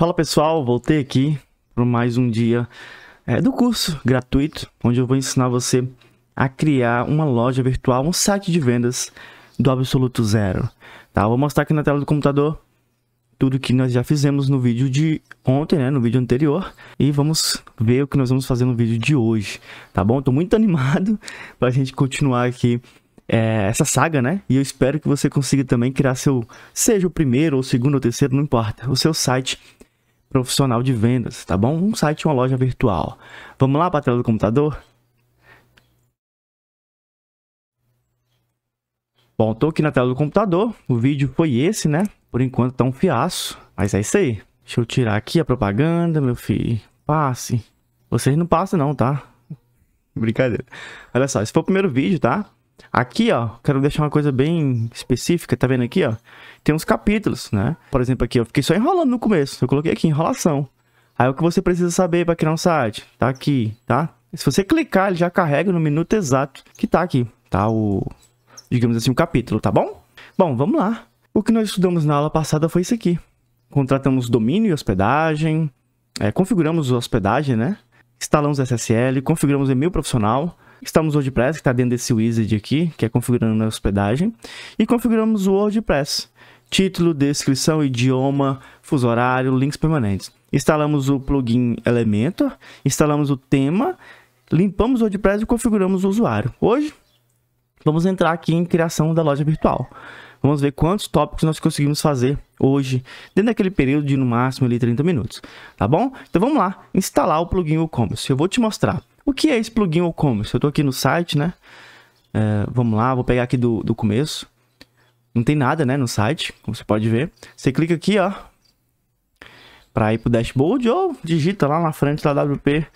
Fala pessoal, voltei aqui para mais um dia é, do curso gratuito, onde eu vou ensinar você a criar uma loja virtual, um site de vendas do absoluto zero. Tá? Eu vou mostrar aqui na tela do computador tudo que nós já fizemos no vídeo de ontem, né, no vídeo anterior, e vamos ver o que nós vamos fazer no vídeo de hoje, tá bom? Estou muito animado para a gente continuar aqui é, essa saga, né? E eu espero que você consiga também criar seu, seja o primeiro ou o segundo ou terceiro, não importa, o seu site profissional de vendas, tá bom? Um site, uma loja virtual. Vamos lá para a tela do computador? Bom, tô aqui na tela do computador. O vídeo foi esse, né? Por enquanto tá um fiaço, mas é isso aí. Deixa eu tirar aqui a propaganda, meu filho. Passe. Vocês não passam não, tá? Brincadeira. Olha só, esse foi o primeiro vídeo, tá? Aqui, ó, quero deixar uma coisa bem específica, tá vendo aqui, ó? Tem uns capítulos, né? Por exemplo, aqui eu fiquei só enrolando no começo. Eu coloquei aqui enrolação. Aí o que você precisa saber para criar um site, tá aqui, tá? Se você clicar, ele já carrega no minuto exato que tá aqui, tá? O, digamos assim, o capítulo, tá bom? Bom, vamos lá. O que nós estudamos na aula passada foi isso aqui. Contratamos domínio e hospedagem, é, configuramos hospedagem, né? Instalamos SSL, configuramos e-mail profissional, Estamos no WordPress, que está dentro desse wizard aqui, que é configurando a hospedagem. E configuramos o WordPress. Título, descrição, idioma, fuso horário, links permanentes. Instalamos o plugin Elementor, instalamos o tema, limpamos o WordPress e configuramos o usuário. Hoje, vamos entrar aqui em criação da loja virtual. Vamos ver quantos tópicos nós conseguimos fazer hoje, dentro daquele período de no máximo ali 30 minutos, tá bom? Então vamos lá, instalar o plugin WooCommerce. Eu vou te mostrar o que é esse plugin WooCommerce? Eu estou aqui no site, né? É, vamos lá, vou pegar aqui do, do começo. Não tem nada, né, no site, como você pode ver. Você clica aqui, ó, para ir pro dashboard ou digita lá na frente da WP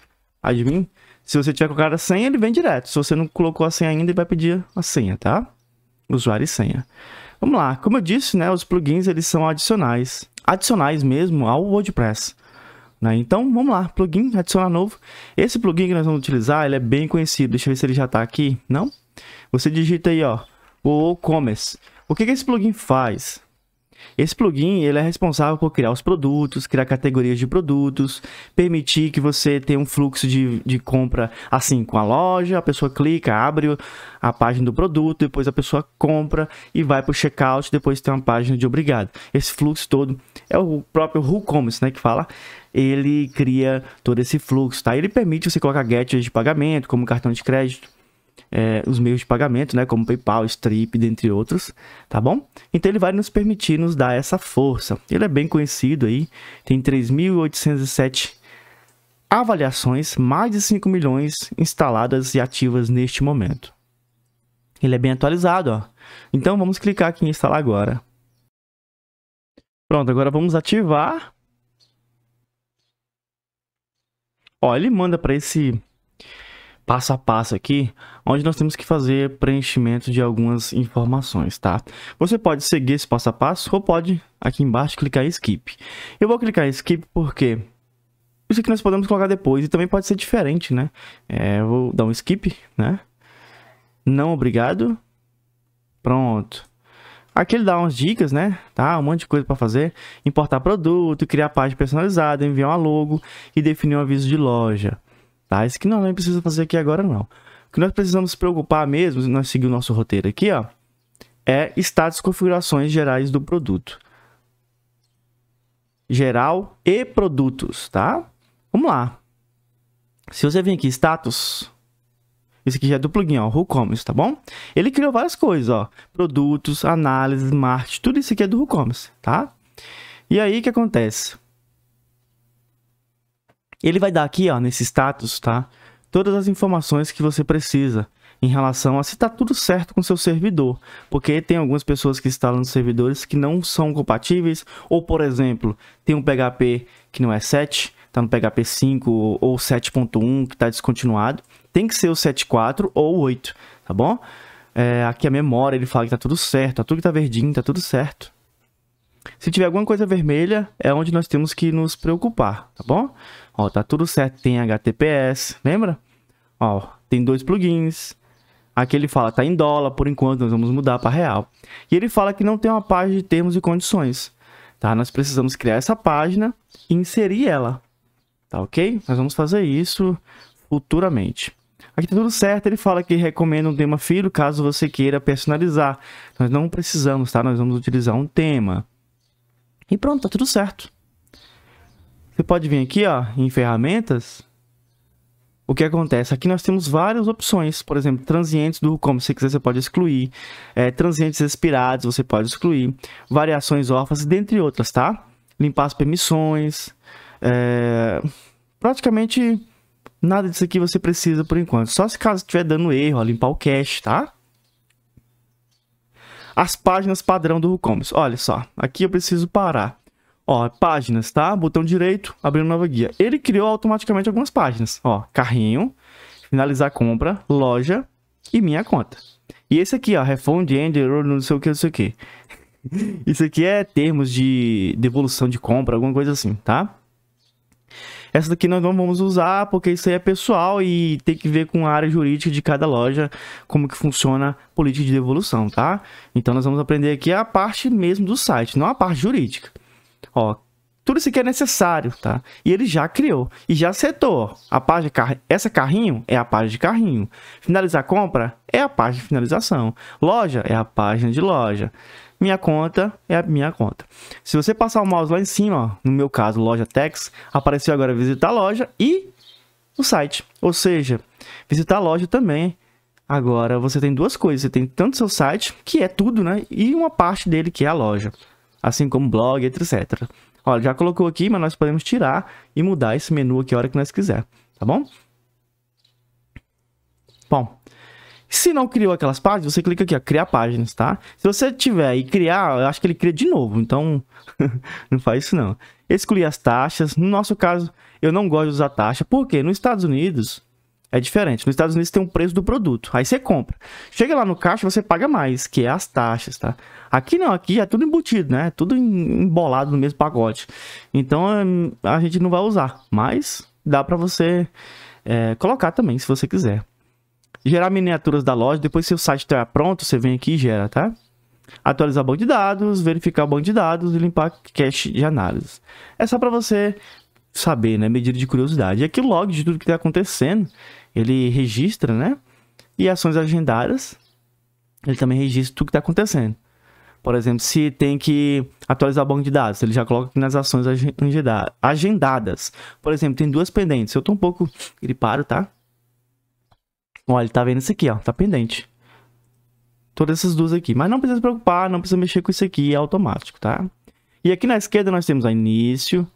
admin. Se você tiver com a cara senha, ele vem direto. Se você não colocou a senha ainda, ele vai pedir a senha, tá? Usuário e senha. Vamos lá. Como eu disse, né, os plugins eles são adicionais, adicionais mesmo ao WordPress. Né? Então, vamos lá, plugin, adicionar novo. Esse plugin que nós vamos utilizar, ele é bem conhecido. Deixa eu ver se ele já está aqui. Não? Você digita aí, ó, o WooCommerce. O que, que esse plugin faz? Esse plugin ele é responsável por criar os produtos, criar categorias de produtos, permitir que você tenha um fluxo de, de compra assim com a loja, a pessoa clica, abre a página do produto, depois a pessoa compra e vai para o checkout, depois tem uma página de obrigado. Esse fluxo todo é o próprio WooCommerce, né, que fala ele cria todo esse fluxo, tá? Ele permite você colocar gateways de pagamento, como cartão de crédito, é, os meios de pagamento, né, como PayPal, Stripe, dentre outros, tá bom? Então ele vai nos permitir nos dar essa força. Ele é bem conhecido aí, tem 3.807 avaliações, mais de 5 milhões instaladas e ativas neste momento. Ele é bem atualizado, ó. Então vamos clicar aqui em instalar agora. Pronto, agora vamos ativar. Ó, ele manda para esse passo a passo aqui onde nós temos que fazer preenchimento de algumas informações, tá? Você pode seguir esse passo a passo ou pode aqui embaixo clicar em skip. Eu vou clicar em skip porque isso aqui nós podemos colocar depois e também pode ser diferente, né? É, eu vou dar um skip, né? Não obrigado. Pronto. Aqui ele dá umas dicas, né? Tá, um monte de coisa para fazer, importar produto, criar página personalizada, enviar uma logo e definir um aviso de loja. Tá? Isso que não, nem precisa fazer aqui agora não que nós precisamos nos preocupar mesmo, se nós seguir o nosso roteiro aqui, ó, é status configurações gerais do produto. Geral e produtos, tá? Vamos lá. Se você vir aqui, status, isso aqui já é do plugin, ó, WooCommerce, tá bom? Ele criou várias coisas, ó, produtos, análises, marketing, tudo isso aqui é do WooCommerce, tá? E aí, o que acontece? Ele vai dar aqui, ó, nesse status, tá? todas as informações que você precisa em relação a se está tudo certo com seu servidor, porque tem algumas pessoas que instalam servidores que não são compatíveis, ou por exemplo, tem um PHP que não é 7, está no PHP 5 ou 7.1 que está descontinuado, tem que ser o 7.4 ou 8, tá bom? É, aqui a memória ele fala que está tudo certo, tá tudo que está verdinho, está tudo certo. Se tiver alguma coisa vermelha, é onde nós temos que nos preocupar, tá bom? Ó, tá tudo certo, tem HTTPS, lembra? Ó, tem dois plugins. Aqui ele fala, tá em dólar por enquanto, nós vamos mudar para real. E ele fala que não tem uma página de termos e condições. Tá? Nós precisamos criar essa página e inserir ela. Tá ok? Nós vamos fazer isso futuramente. Aqui tá tudo certo, ele fala que recomenda um tema filho caso você queira personalizar. Nós não precisamos, tá? Nós vamos utilizar um tema. E pronto, tá tudo certo. Você pode vir aqui, ó, em ferramentas, o que acontece? Aqui nós temos várias opções, por exemplo, transientes do como você quiser, você pode excluir, é, transientes expirados, você pode excluir, variações órfãs, dentre outras, tá? Limpar as permissões, é, praticamente nada disso aqui você precisa por enquanto, só se caso estiver dando erro, ó, limpar o cache, tá? As páginas padrão do WooCommerce, olha só, aqui eu preciso parar. Ó, páginas, tá? Botão direito, abrindo nova guia. Ele criou automaticamente algumas páginas. Ó, carrinho, finalizar compra, loja e minha conta. E esse aqui, ó, refund, ender não sei o que, não sei o que. Isso aqui é termos de devolução de compra, alguma coisa assim, tá? Essa daqui nós não vamos usar porque isso aí é pessoal e tem que ver com a área jurídica de cada loja, como que funciona a política de devolução, tá? Então nós vamos aprender aqui a parte mesmo do site, não a parte jurídica. Ó, tudo isso que é necessário, tá? E ele já criou e já setou. A página car... essa carrinho é a página de carrinho. Finalizar compra é a página de finalização. Loja é a página de loja. Minha conta é a minha conta. Se você passar o mouse lá em cima, ó, no meu caso, loja Tex, apareceu agora visitar a loja e o site. Ou seja, visitar a loja também Agora você tem duas coisas, você tem tanto seu site, que é tudo, né? E uma parte dele que é a loja assim como blog, etc. Olha, já colocou aqui, mas nós podemos tirar e mudar esse menu aqui a hora que nós quiser, tá bom? Bom, se não criou aquelas páginas, você clica aqui, ó, criar páginas, tá? Se você tiver e criar, eu acho que ele cria de novo, então não faz isso não. Excluir as taxas, no nosso caso, eu não gosto de usar taxa, porque nos Estados Unidos, é diferente. Nos Estados Unidos tem um preço do produto. Aí você compra. Chega lá no caixa, você paga mais, que é as taxas, tá? Aqui não, aqui é tudo embutido, né? Tudo embolado no mesmo pacote. Então hum, a gente não vai usar. Mas dá para você é, colocar também, se você quiser. Gerar miniaturas da loja. Depois, se o site estiver tá pronto, você vem aqui e gera, tá? atualizar banco de dados, verificar o banco de dados e limpar cache de análise. É só para você saber, né? Medida de curiosidade. E aqui logo log de tudo que está acontecendo, ele registra, né? E ações agendadas ele também registra tudo que está acontecendo. Por exemplo, se tem que atualizar o banco de dados, ele já coloca aqui nas ações agendadas. Por exemplo, tem duas pendentes. Eu estou um pouco gripado, tá? Olha, ele tá vendo isso aqui, ó. Tá pendente. Todas essas duas aqui. Mas não precisa se preocupar, não precisa mexer com isso aqui, é automático, tá? E aqui na esquerda nós temos a início,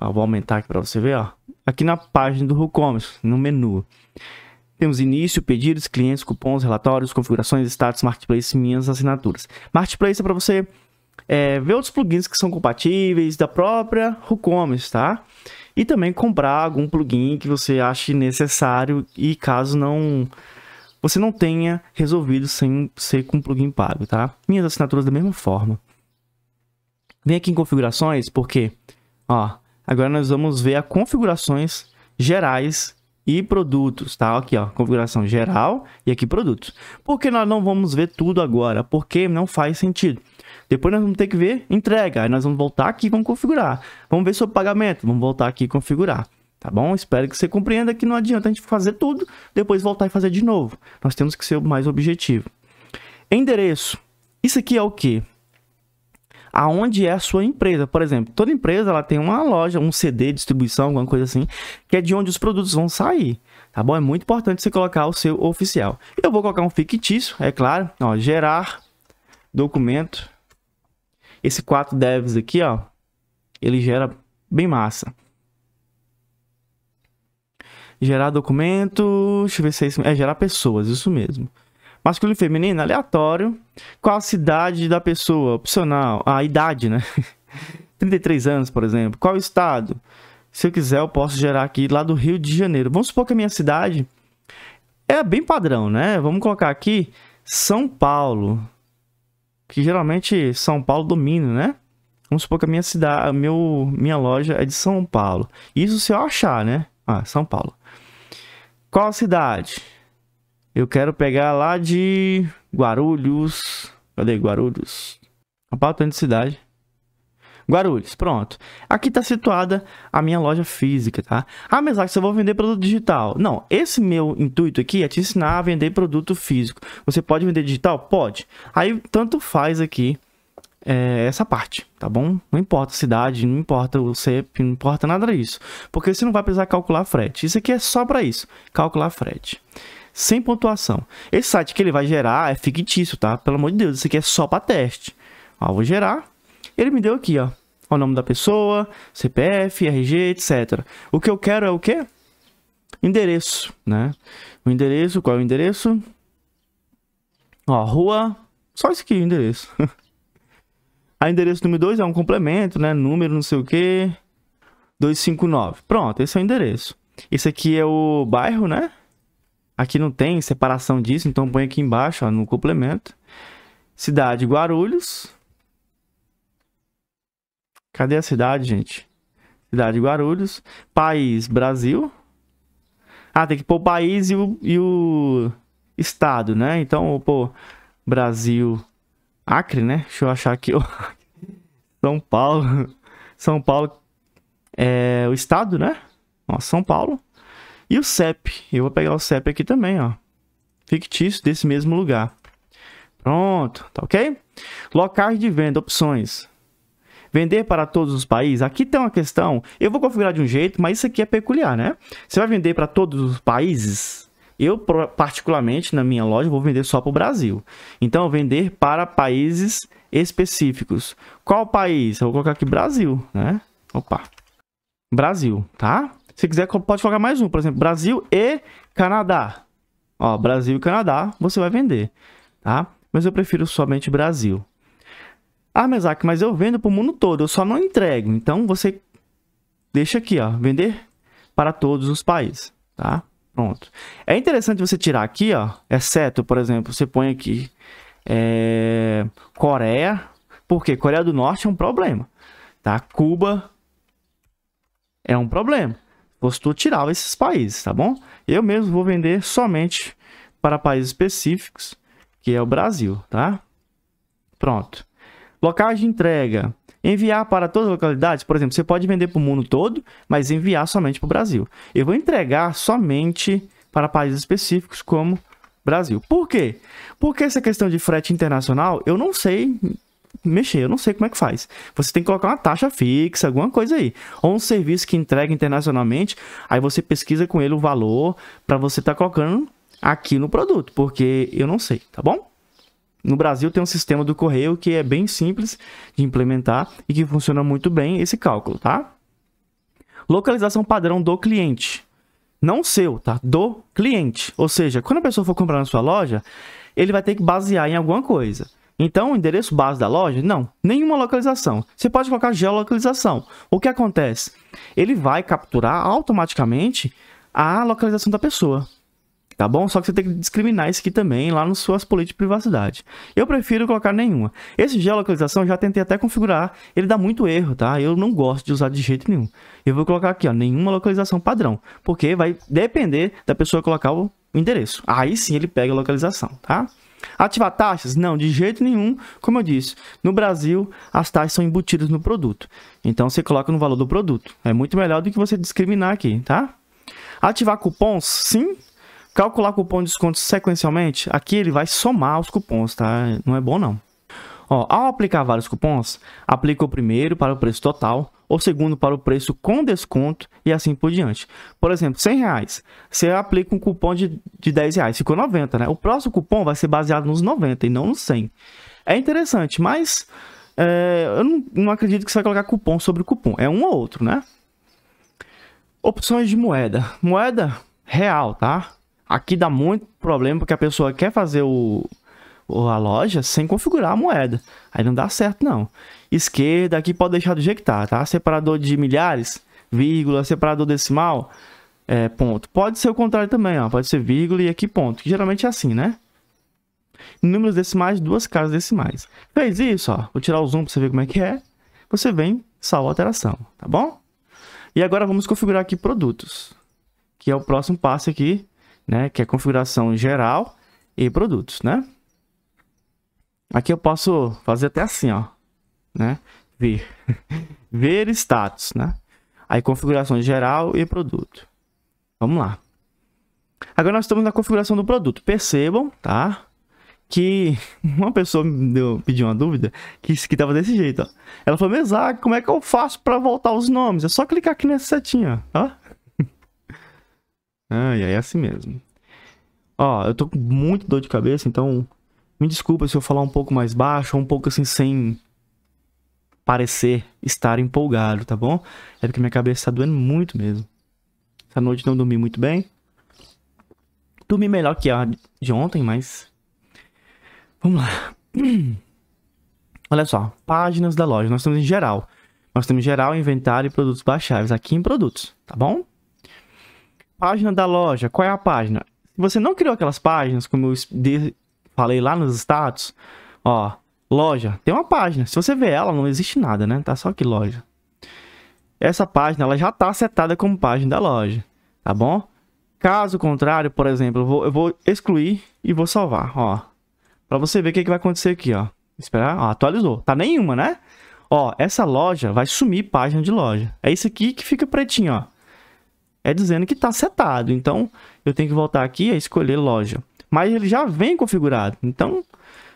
Ó, vou aumentar aqui para você ver, ó. Aqui na página do WooCommerce, no menu. Temos início, pedidos, clientes, cupons, relatórios, configurações, status, marketplace, minhas assinaturas. Marketplace é para você é, ver outros plugins que são compatíveis da própria WooCommerce, tá? E também comprar algum plugin que você ache necessário e caso não você não tenha resolvido sem ser com plugin pago, tá? Minhas assinaturas da mesma forma. Vem aqui em configurações, porque, ó, Agora nós vamos ver as configurações gerais e produtos, tá? Aqui, ó, configuração geral e aqui produtos. Porque nós não vamos ver tudo agora, porque não faz sentido. Depois nós vamos ter que ver entrega, aí nós vamos voltar aqui e vamos configurar. Vamos ver sobre pagamento, vamos voltar aqui e configurar, tá bom? Espero que você compreenda que não adianta a gente fazer tudo, depois voltar e fazer de novo. Nós temos que ser mais objetivo. Endereço. Isso aqui é o que? aonde é a sua empresa. Por exemplo, toda empresa ela tem uma loja, um CD, distribuição, alguma coisa assim, que é de onde os produtos vão sair. Tá bom? É muito importante você colocar o seu oficial. Eu vou colocar um fictício, é claro. Ó, gerar documento. Esse 4 devs aqui, ó, ele gera bem massa. Gerar documento, deixa eu ver se é isso. É gerar pessoas, isso mesmo masculino e feminino, aleatório. Qual a cidade da pessoa? Opcional. A idade, né? 33 anos, por exemplo. Qual estado? Se eu quiser, eu posso gerar aqui lá do Rio de Janeiro. Vamos supor que a minha cidade é bem padrão, né? Vamos colocar aqui São Paulo. Que geralmente São Paulo domina, né? Vamos supor que a minha cidade, meu, minha loja é de São Paulo. Isso se eu achar, né? Ah, São Paulo. Qual a cidade? Eu quero pegar lá de Guarulhos. Cadê Guarulhos? Rapaz, parte de cidade. Guarulhos, pronto. Aqui está situada a minha loja física, tá? Ah, mas lá que eu vou vender produto digital. Não, esse meu intuito aqui é te ensinar a vender produto físico. Você pode vender digital? Pode. Aí, tanto faz aqui é, essa parte, tá bom? Não importa a cidade, não importa o CEP, não importa nada disso. Porque você não vai precisar calcular frete. Isso aqui é só para isso, calcular frete sem pontuação. Esse site que ele vai gerar é fictício, tá? Pelo amor de Deus, isso aqui é só para teste. Ó, vou gerar. Ele me deu aqui, ó, o nome da pessoa, CPF, RG, etc. O que eu quero é o quê? Endereço, né? O endereço, qual é o endereço? Ó, rua, só isso aqui, o endereço. O endereço número 2 é um complemento, né? Número, não sei o quê. 259. Pronto, esse é o endereço. Esse aqui é o bairro, né? Aqui não tem separação disso, então põe aqui embaixo, ó, no complemento. Cidade Guarulhos. Cadê a cidade, gente? Cidade Guarulhos. País Brasil. Ah, tem que pôr o país e o, e o estado, né? Então, pô, Brasil, Acre, né? Deixa eu achar aqui. São Paulo. São Paulo é o estado, né? Ó, São Paulo. E o CEP, eu vou pegar o CEP aqui também, ó. Fictício desse mesmo lugar. Pronto, tá ok? Locais de venda, opções. Vender para todos os países. Aqui tem uma questão. Eu vou configurar de um jeito, mas isso aqui é peculiar, né? Você vai vender para todos os países? Eu, particularmente, na minha loja, vou vender só para o Brasil. Então, vender para países específicos. Qual país? Eu vou colocar aqui Brasil, né? Opa. Brasil, tá? Se quiser, pode colocar mais um, por exemplo, Brasil e Canadá. Ó, Brasil e Canadá, você vai vender, tá? Mas eu prefiro somente Brasil. Ah, Mesac, mas eu vendo para o mundo todo, eu só não entrego. Então, você deixa aqui, ó, vender para todos os países, tá? Pronto. É interessante você tirar aqui, ó, exceto, por exemplo, você põe aqui é, Coreia, porque Coreia do Norte é um problema, tá? Cuba é um problema. Gostou, tirar esses países, tá bom? Eu mesmo vou vender somente para países específicos, que é o Brasil, tá? Pronto. local de entrega. Enviar para todas as localidades, por exemplo, você pode vender para o mundo todo, mas enviar somente para o Brasil. Eu vou entregar somente para países específicos como Brasil. Por quê? Porque essa questão de frete internacional, eu não sei mexer, eu não sei como é que faz. Você tem que colocar uma taxa fixa, alguma coisa aí. Ou um serviço que entrega internacionalmente, aí você pesquisa com ele o valor para você estar tá colocando aqui no produto, porque eu não sei, tá bom? No Brasil tem um sistema do correio que é bem simples de implementar e que funciona muito bem esse cálculo, tá? Localização padrão do cliente. Não seu, tá? Do cliente. Ou seja, quando a pessoa for comprar na sua loja, ele vai ter que basear em alguma coisa. Então, o endereço base da loja? Não, nenhuma localização. Você pode colocar geolocalização. O que acontece? Ele vai capturar automaticamente a localização da pessoa. Tá bom? Só que você tem que discriminar isso aqui também lá nas suas políticas de privacidade. Eu prefiro colocar nenhuma. Esse geolocalização eu já tentei até configurar, ele dá muito erro, tá? Eu não gosto de usar de jeito nenhum. Eu vou colocar aqui, ó, nenhuma localização padrão, porque vai depender da pessoa colocar o endereço. Aí sim ele pega a localização, tá? Ativar taxas? Não, de jeito nenhum. Como eu disse, no Brasil as taxas são embutidas no produto. Então você coloca no valor do produto. É muito melhor do que você discriminar aqui, tá? Ativar cupons? Sim. Calcular cupom de desconto sequencialmente? Aqui ele vai somar os cupons, tá? Não é bom não. Ó, ao aplicar vários cupons, aplica o primeiro para o preço total, ou segundo para o preço com desconto e assim por diante. Por exemplo, 100 reais. Você aplica um cupom de, de 10 reais, ficou 90, né? O próximo cupom vai ser baseado nos 90 e não nos 100. É interessante, mas é, eu não, não, acredito que você vai colocar cupom sobre cupom. É um ou outro, né? Opções de moeda. Moeda real, tá? Aqui dá muito problema porque a pessoa quer fazer o, a loja sem configurar a moeda. Aí não dá certo, não. Esquerda, aqui pode deixar do jeito que tá, tá? Separador de milhares, vírgula, separador decimal, é, ponto. Pode ser o contrário também, ó. Pode ser vírgula e aqui ponto. Que geralmente é assim, né? Números decimais, duas casas decimais. Fez isso, ó. Vou tirar o zoom para você ver como é que é. Você vem, salva a alteração, tá bom? E agora vamos configurar aqui produtos, que é o próximo passo aqui, né? Que é configuração geral e produtos, né? Aqui eu posso fazer até assim, ó, né? Ver, ver status, né? Aí configuração geral e produto. Vamos lá. Agora nós estamos na configuração do produto. Percebam, tá? Que uma pessoa me deu, pediu uma dúvida que, que desse jeito, ó. Ela falou, Mesac, como é que eu faço para voltar os nomes? É só clicar aqui nessa setinha, ó. ah, e aí é assim mesmo. Ó, eu tô com muito dor de cabeça, então me desculpa se eu falar um pouco mais baixo, um pouco assim, sem parecer estar empolgado, tá bom? É porque minha cabeça está doendo muito mesmo. Essa noite não dormi muito bem. Dormi melhor que a de ontem, mas. Vamos lá. Olha só, páginas da loja. Nós estamos em geral. Nós temos geral, inventário e produtos baixáveis aqui em produtos, tá bom? Página da loja. Qual é a página? Se você não criou aquelas páginas, como eu falei lá nos status, ó, loja, tem uma página. Se você vê ela, não existe nada, né? Tá só que loja. Essa página, ela já tá setada como página da loja, tá bom? Caso contrário, por exemplo, eu vou, eu vou excluir e vou salvar, ó. Pra você ver o que, que vai acontecer aqui, ó. Esperar, ó, atualizou. Tá nenhuma, né? Ó, essa loja vai sumir página de loja. É isso aqui que fica pretinho, ó. É dizendo que tá setado. Então, eu tenho que voltar aqui e escolher loja mas ele já vem configurado. Então,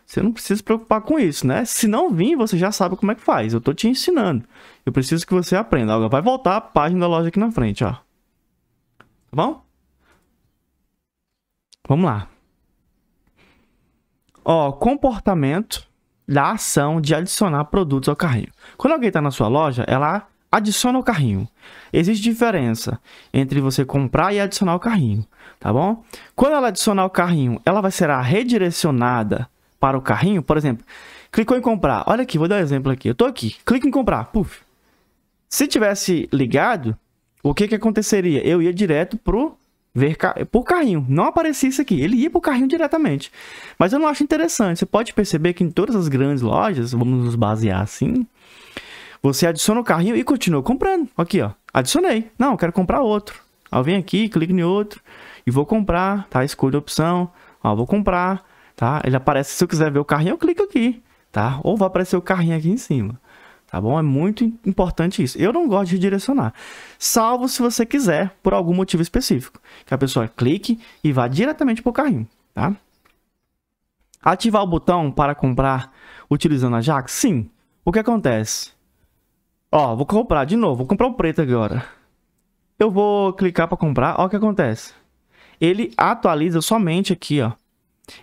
você não precisa se preocupar com isso, né? Se não vir, você já sabe como é que faz. Eu tô te ensinando. Eu preciso que você aprenda. Agora vai voltar a página da loja aqui na frente, ó. Tá bom? Vamos lá. Ó, comportamento da ação de adicionar produtos ao carrinho. Quando alguém está na sua loja, ela adiciona o carrinho. Existe diferença entre você comprar e adicionar o carrinho, tá bom? Quando ela adicionar o carrinho, ela vai ser redirecionada para o carrinho, por exemplo, clicou em comprar. Olha aqui, vou dar um exemplo aqui. Eu tô aqui, clica em comprar, puf. Se tivesse ligado, o que que aconteceria? Eu ia direto pro ver por carrinho. Não aparecia isso aqui. Ele ia para o carrinho diretamente. Mas eu não acho interessante. Você pode perceber que em todas as grandes lojas, vamos nos basear assim, você adiciona o carrinho e continua comprando. Aqui, ó. Adicionei. Não, quero comprar outro. Ó, vem aqui, clico em outro e vou comprar, tá? Escolho a opção. Ó, vou comprar, tá? Ele aparece, se eu quiser ver o carrinho, eu clico aqui, tá? Ou vai aparecer o carrinho aqui em cima. Tá bom? É muito importante isso. Eu não gosto de redirecionar. Salvo se você quiser, por algum motivo específico. Que a pessoa clique e vá diretamente para o carrinho, tá? Ativar o botão para comprar utilizando a Jax? Sim. O que acontece? Ó, vou comprar de novo. Vou comprar o preto agora. Eu vou clicar para comprar. Ó o que acontece. Ele atualiza somente aqui, ó.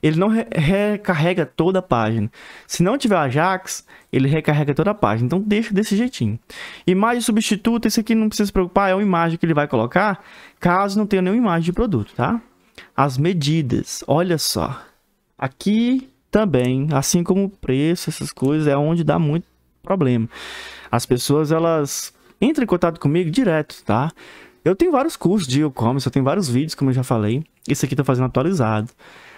Ele não re recarrega toda a página. Se não tiver Ajax, ele recarrega toda a página. Então deixa desse jeitinho. Imagem substituta, esse aqui não precisa se preocupar, é uma imagem que ele vai colocar, caso não tenha nenhuma imagem de produto, tá? As medidas, olha só. Aqui também, assim como o preço, essas coisas, é onde dá muito problema. As pessoas, elas entram em contato comigo direto, tá? Eu tenho vários cursos de e-commerce, eu tenho vários vídeos, como eu já falei. Isso aqui tá fazendo atualizado.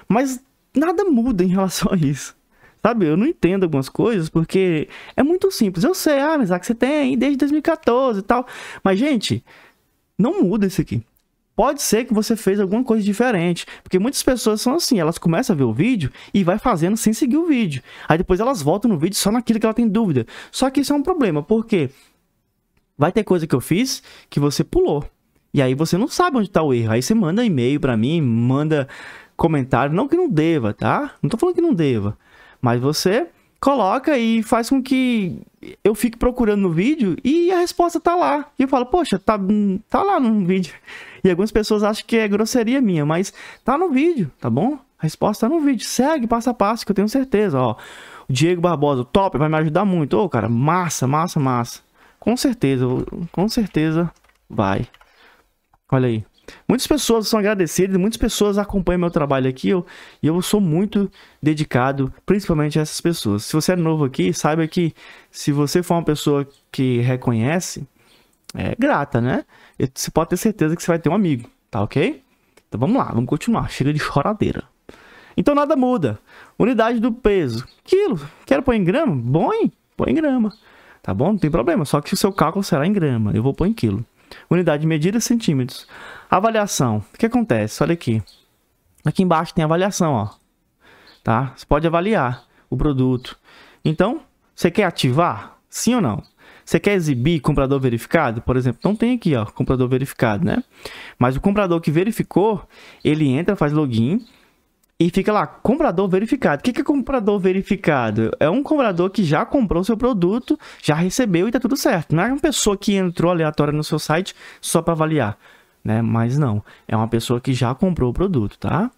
Mas nada muda em relação a isso. Sabe, eu não entendo algumas coisas porque é muito simples. Eu sei, ah, mas é que você tem desde 2014 e tal. Mas, gente, não muda isso aqui pode ser que você fez alguma coisa diferente. Porque muitas pessoas são assim, elas começam a ver o vídeo e vai fazendo sem seguir o vídeo. Aí depois elas voltam no vídeo só naquilo que ela tem dúvida. Só que isso é um problema, porque vai ter coisa que eu fiz que você pulou. E aí você não sabe onde está o erro. Aí você manda e-mail para mim, manda comentário, não que não deva, tá? Não tô falando que não deva, mas você coloca e faz com que eu fique procurando no vídeo e a resposta tá lá. E eu falo, poxa, tá, tá lá no vídeo. E algumas pessoas acham que é grosseria minha, mas tá no vídeo, tá bom? A resposta tá no vídeo. Segue passo a passo, que eu tenho certeza, ó. O Diego Barbosa, top, vai me ajudar muito. Ô, oh, cara, massa, massa, massa. Com certeza, com certeza vai. Olha aí. Muitas pessoas são agradecidas, muitas pessoas acompanham meu trabalho aqui eu, e eu sou muito dedicado, principalmente a essas pessoas. Se você é novo aqui, saiba que se você for uma pessoa que reconhece, é grata, né? Você pode ter certeza que você vai ter um amigo, tá ok? Então vamos lá, vamos continuar. Chega de choradeira. Então nada muda. Unidade do peso. Quilo. Quero pôr em grama? Bom, põe em grama. Tá bom? Não tem problema. Só que o seu cálculo será em grama. Eu vou pôr em quilo. Unidade de medida, centímetros. Avaliação. O que acontece? Olha aqui. Aqui embaixo tem avaliação, ó. Tá? Você pode avaliar o produto. Então, você quer ativar? Sim ou não? Você quer exibir comprador verificado? Por exemplo, não tem aqui, ó, comprador verificado, né? Mas o comprador que verificou, ele entra, faz login e fica lá, comprador verificado. O que é comprador verificado? É um comprador que já comprou seu produto, já recebeu e tá tudo certo. Não é uma pessoa que entrou aleatória no seu site só para avaliar, né? Mas não, é uma pessoa que já comprou o produto, tá?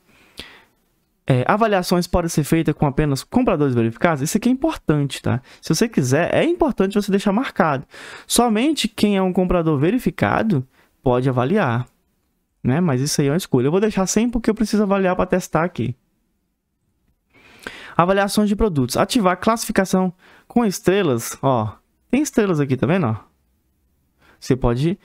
É, avaliações podem ser feitas com apenas compradores verificados? Isso aqui é importante, tá? Se você quiser, é importante você deixar marcado. Somente quem é um comprador verificado pode avaliar. Né? Mas isso aí é uma escolha. Eu vou deixar 100 porque eu preciso avaliar para testar aqui. Avaliações de produtos. Ativar classificação com estrelas. Ó, tem estrelas aqui, tá vendo? Você pode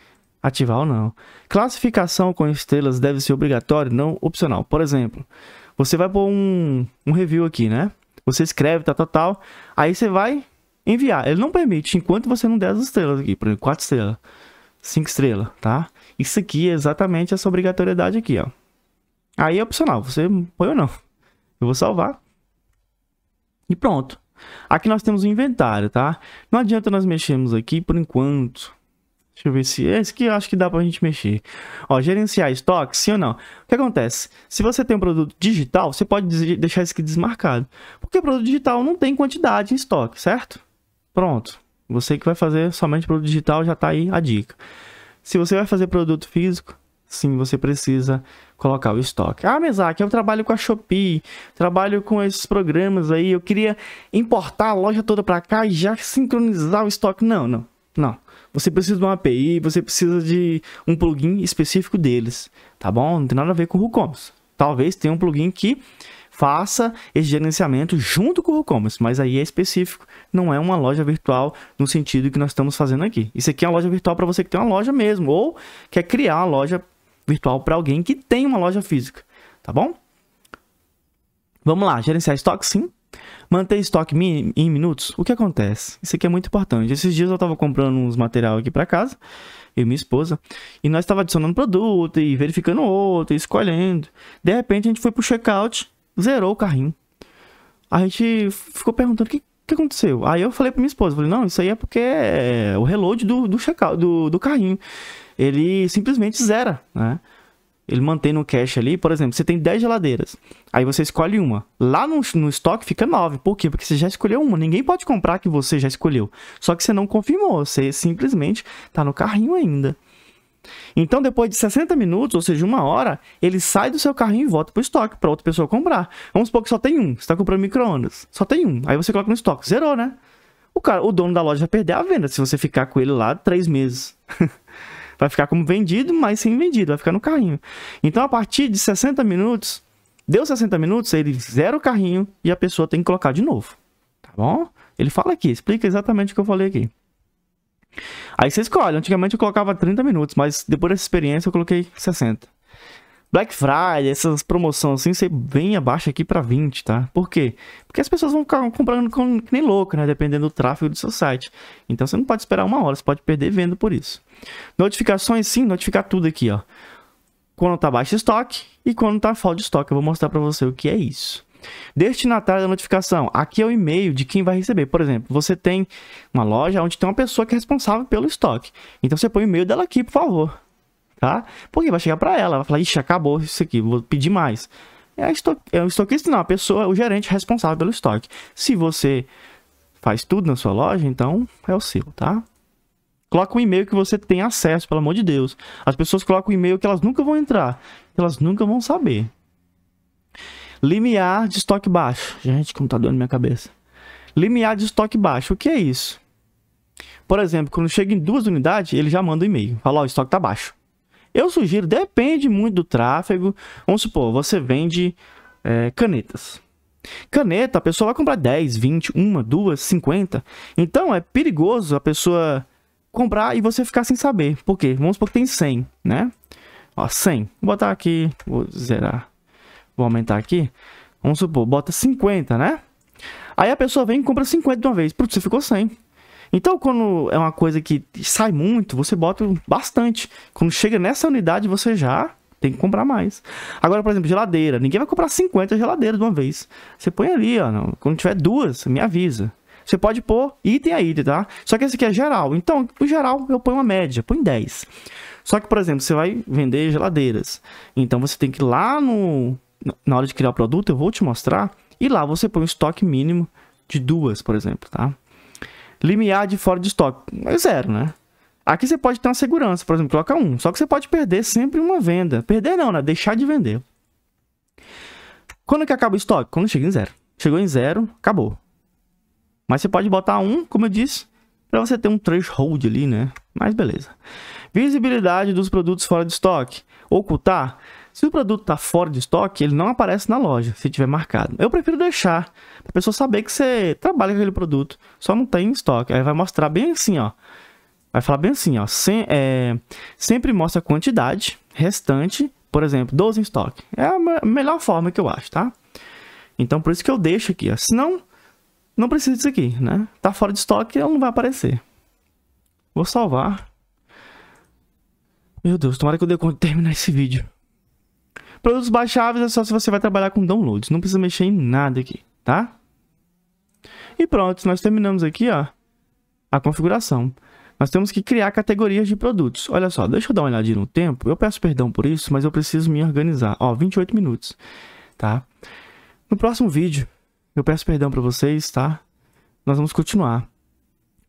ativar ou não. Classificação com estrelas deve ser obrigatório, não opcional. Por exemplo, você vai pôr um, um review aqui, né? Você escreve, tal, tá, tal, tá, tal. Aí você vai enviar. Ele não permite enquanto você não der as estrelas aqui, por exemplo, quatro estrelas. 5 estrelas, tá? Isso aqui é exatamente essa obrigatoriedade aqui, ó. Aí é opcional, você põe ou não. Eu vou salvar. E pronto. Aqui nós temos o inventário, tá? Não adianta nós mexermos aqui por enquanto. Deixa eu ver se... É esse aqui eu acho que dá pra gente mexer. Ó, gerenciar estoque, sim ou não? O que acontece? Se você tem um produto digital, você pode deixar isso aqui desmarcado. Porque produto digital não tem quantidade em estoque, certo? Pronto. Você que vai fazer somente produto digital, já está aí a dica. Se você vai fazer produto físico, sim, você precisa colocar o estoque. Ah, Mesac, eu trabalho com a Shopee, trabalho com esses programas aí, eu queria importar a loja toda para cá e já sincronizar o estoque. Não, não, não. Você precisa de uma API, você precisa de um plugin específico deles, tá bom? Não tem nada a ver com o WooCommerce. Talvez tenha um plugin que faça esse gerenciamento junto com o WooCommerce, mas aí é específico, não é uma loja virtual no sentido que nós estamos fazendo aqui. Isso aqui é uma loja virtual para você que tem uma loja mesmo, ou quer criar a loja virtual para alguém que tem uma loja física, tá bom? Vamos lá, gerenciar estoque sim. Manter estoque em minutos, o que acontece? Isso aqui é muito importante. Esses dias eu estava comprando uns material aqui para casa, eu e minha esposa, e nós estava adicionando produto e verificando outro, e escolhendo. De repente a gente foi para o checkout zerou o carrinho. A gente ficou perguntando o que, que aconteceu. Aí eu falei pra minha esposa, falei, não, isso aí é porque é o reload do, do, do, do carrinho. Ele simplesmente zera, né? Ele mantém no cache ali, por exemplo, você tem 10 geladeiras. Aí você escolhe uma. Lá no, no estoque fica 9. Por quê? Porque você já escolheu uma. Ninguém pode comprar que você já escolheu. Só que você não confirmou. Você simplesmente tá no carrinho ainda. Então, depois de 60 minutos, ou seja, uma hora, ele sai do seu carrinho e volta pro estoque, para outra pessoa comprar. Vamos supor que só tem um, você tá comprando micro-ondas, só tem um. Aí você coloca no estoque, zerou, né? O, cara, o dono da loja vai perder a venda se você ficar com ele lá três meses. vai ficar como vendido, mas sem vendido, vai ficar no carrinho. Então, a partir de 60 minutos, deu 60 minutos, ele zera o carrinho e a pessoa tem que colocar de novo. Tá bom? Ele fala aqui, explica exatamente o que eu falei aqui. Aí você escolhe. Antigamente eu colocava 30 minutos, mas depois dessa experiência eu coloquei 60. Black Friday, essas promoções assim, você vem abaixo aqui para 20, tá? Por quê? Porque as pessoas vão ficar comprando com, que nem louco, né? Dependendo do tráfego do seu site. Então você não pode esperar uma hora, você pode perder venda por isso. Notificações, sim, notificar tudo aqui, ó. Quando tá baixo estoque e quando tá falta de estoque. Eu vou mostrar para você o que é isso. Destinatário da notificação. Aqui é o e-mail de quem vai receber. Por exemplo, você tem uma loja onde tem uma pessoa que é responsável pelo estoque. Então você põe o e-mail dela aqui, por favor. Tá? Porque vai chegar para ela, vai falar, ixi, acabou isso aqui, vou pedir mais. É, estoque, é o estoquista, não, a pessoa, o gerente responsável pelo estoque. Se você faz tudo na sua loja, então é o seu, tá? Coloca um e-mail que você tem acesso, pelo amor de Deus. As pessoas colocam um e-mail que elas nunca vão entrar, elas nunca vão saber. Limiar de estoque baixo. Gente, como tá doendo minha cabeça. Limiar de estoque baixo. O que é isso? Por exemplo, quando chega em duas unidades, ele já manda um e-mail. Fala, ó, o estoque tá baixo. Eu sugiro, depende muito do tráfego. Vamos supor, você vende é, canetas. Caneta, a pessoa vai comprar 10, 20, 1, 2, 50. Então é perigoso a pessoa comprar e você ficar sem saber. Por quê? Vamos supor que tem 100, né? Ó, 100. Vou botar aqui, vou zerar. Vou aumentar aqui. Vamos supor, bota 50, né? Aí a pessoa vem e compra 50 de uma vez. Putz, você ficou 100. Então, quando é uma coisa que sai muito, você bota bastante. Quando chega nessa unidade, você já tem que comprar mais. Agora, por exemplo, geladeira. Ninguém vai comprar 50 geladeiras de uma vez. Você põe ali, ó. Quando tiver duas, me avisa. Você pode pôr item a item, tá? Só que esse aqui é geral. Então, o geral, eu ponho uma média. Põe 10. Só que, por exemplo, você vai vender geladeiras. Então, você tem que ir lá no na hora de criar o produto, eu vou te mostrar. E lá você põe um estoque mínimo de duas, por exemplo, tá? Limiar de fora de estoque é zero, né? Aqui você pode ter uma segurança, por exemplo, coloca um. Só que você pode perder sempre uma venda. Perder não, né? Deixar de vender. Quando que acaba o estoque? Quando chega em zero. Chegou em zero, acabou. Mas você pode botar um, como eu disse, para você ter um threshold ali, né? Mas beleza. Visibilidade dos produtos fora de estoque. Ocultar. Se o produto está fora de estoque, ele não aparece na loja, se tiver marcado. Eu prefiro deixar, para a pessoa saber que você trabalha com aquele produto, só não tem em estoque. Aí vai mostrar bem assim, ó. Vai falar bem assim, ó. Sem, é, sempre mostra a quantidade restante, por exemplo, 12 em estoque. É a melhor forma que eu acho, tá? Então, por isso que eu deixo aqui, ó. Senão, não precisa disso aqui, né? Tá fora de estoque, ela não vai aparecer. Vou salvar. Meu Deus, tomara que eu dê conta de terminar esse vídeo. Produtos baixáveis é só se você vai trabalhar com downloads. Não precisa mexer em nada aqui, tá? E pronto, nós terminamos aqui, ó, a configuração. Nós temos que criar categorias de produtos. Olha só, deixa eu dar uma olhadinha no tempo. Eu peço perdão por isso, mas eu preciso me organizar. Ó, 28 minutos, tá? No próximo vídeo, eu peço perdão para vocês, tá? Nós vamos continuar.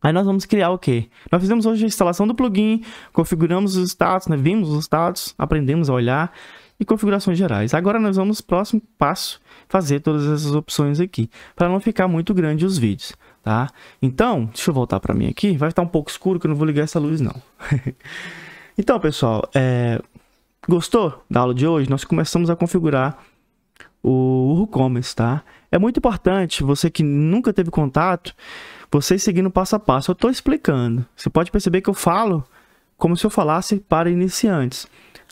Aí nós vamos criar o quê? Nós fizemos hoje a instalação do plugin, configuramos os status, né? vimos os status, aprendemos a olhar e configurações gerais. Agora nós vamos, próximo passo, fazer todas essas opções aqui, para não ficar muito grande os vídeos, tá? Então, deixa eu voltar para mim aqui, vai estar um pouco escuro que eu não vou ligar essa luz não. então, pessoal, é... gostou da aula de hoje? Nós começamos a configurar o WooCommerce, tá? É muito importante, você que nunca teve contato, seguir seguindo passo a passo. Eu estou explicando. Você pode perceber que eu falo como se eu falasse para iniciantes.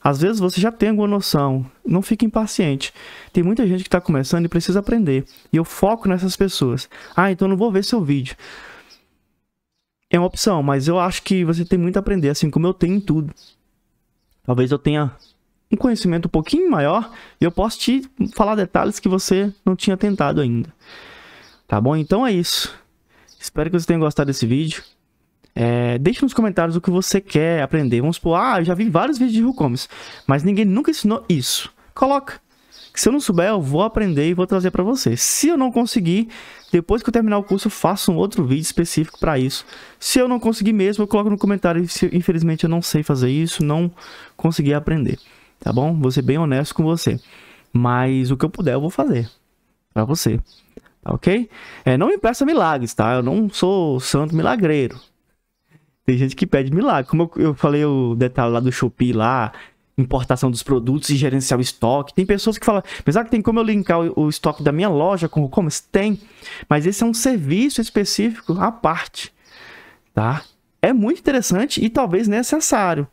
Às vezes você já tem alguma noção, não fique impaciente. Tem muita gente que está começando e precisa aprender. E eu foco nessas pessoas. Ah, então não vou ver seu vídeo. É uma opção, mas eu acho que você tem muito a aprender, assim como eu tenho em tudo. Talvez eu tenha um conhecimento um pouquinho maior e eu posso te falar detalhes que você não tinha tentado ainda. Tá bom? Então é isso. Espero que você tenha gostado desse vídeo. É, deixe nos comentários o que você quer aprender. Vamos supor, ah, eu já vi vários vídeos de WooCommerce, mas ninguém nunca ensinou isso. Coloca. Se eu não souber, eu vou aprender e vou trazer para você. Se eu não conseguir, depois que eu terminar o curso, eu faço um outro vídeo específico para isso. Se eu não conseguir mesmo, eu coloco no comentário. Se, infelizmente, eu não sei fazer isso, não consegui aprender. Tá bom? Vou ser bem honesto com você. Mas o que eu puder, eu vou fazer para você. Tá ok? É, não me peça milagres, tá? Eu não sou santo milagreiro. Tem gente que pede milagre. Como eu, eu falei o detalhe lá do Shopee lá, importação dos produtos e gerenciar o estoque. Tem pessoas que falam, apesar ah, que tem como eu linkar o, o estoque da minha loja com o e-commerce? Tem. Mas esse é um serviço específico à parte, tá? É muito interessante e talvez necessário,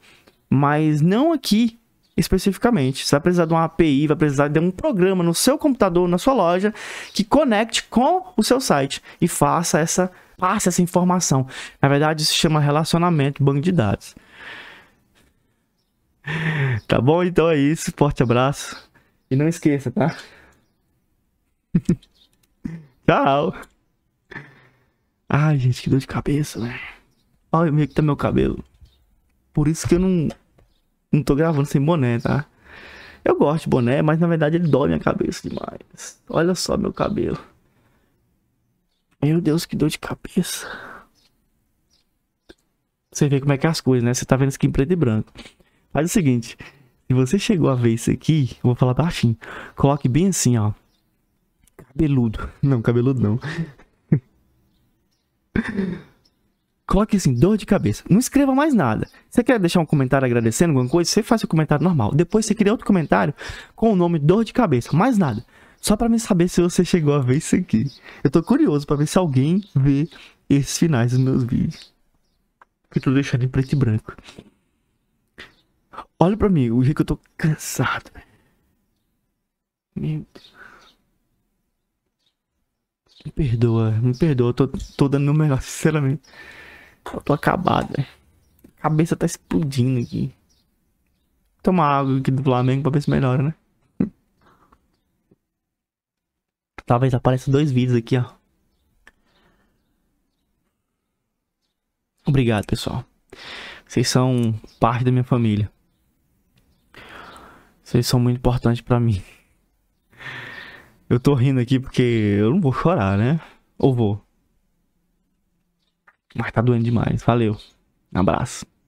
mas não aqui especificamente. Você vai precisar de uma API, vai precisar de um programa no seu computador, na sua loja, que conecte com o seu site e faça essa, passe essa informação. Na verdade, isso se chama relacionamento, banco de dados. Tá bom? Então é isso. Forte abraço. E não esqueça, tá? Tchau. Ai, gente, que dor de cabeça, né? Olha meio que tá meu cabelo. Por isso que eu não não tô gravando sem boné, tá? Eu gosto de boné, mas na verdade ele dói minha cabeça demais. Olha só meu cabelo. Meu Deus, que dor de cabeça. Você vê como é que é as coisas, né? Você tá vendo isso aqui em preto e branco. Faz o seguinte, se você chegou a ver isso aqui, eu vou falar baixinho. Coloque bem assim, ó. Cabeludo. Não, cabeludo não. coloque assim, dor de cabeça. Não escreva mais nada. Você quer deixar um comentário agradecendo alguma coisa? Você faz o comentário normal. Depois você cria outro comentário com o nome dor de cabeça. Mais nada. Só para me saber se você chegou a ver isso aqui. Eu tô curioso para ver se alguém vê esses finais dos meus vídeos. Que eu tô deixando em preto e branco. Olha para mim, o jeito que eu tô cansado. Meu Deus. Me perdoa, me perdoa, eu tô, tô dando o melhor, sinceramente. Eu tô acabado, velho. Né? A cabeça tá explodindo aqui. Tomar água aqui do Flamengo pra ver se melhora, né? Talvez apareça dois vídeos aqui, ó. Obrigado, pessoal. Vocês são parte da minha família. Vocês são muito importantes para mim. Eu tô rindo aqui porque eu não vou chorar, né? Ou vou? Mas tá doendo demais. Valeu. Um abraço.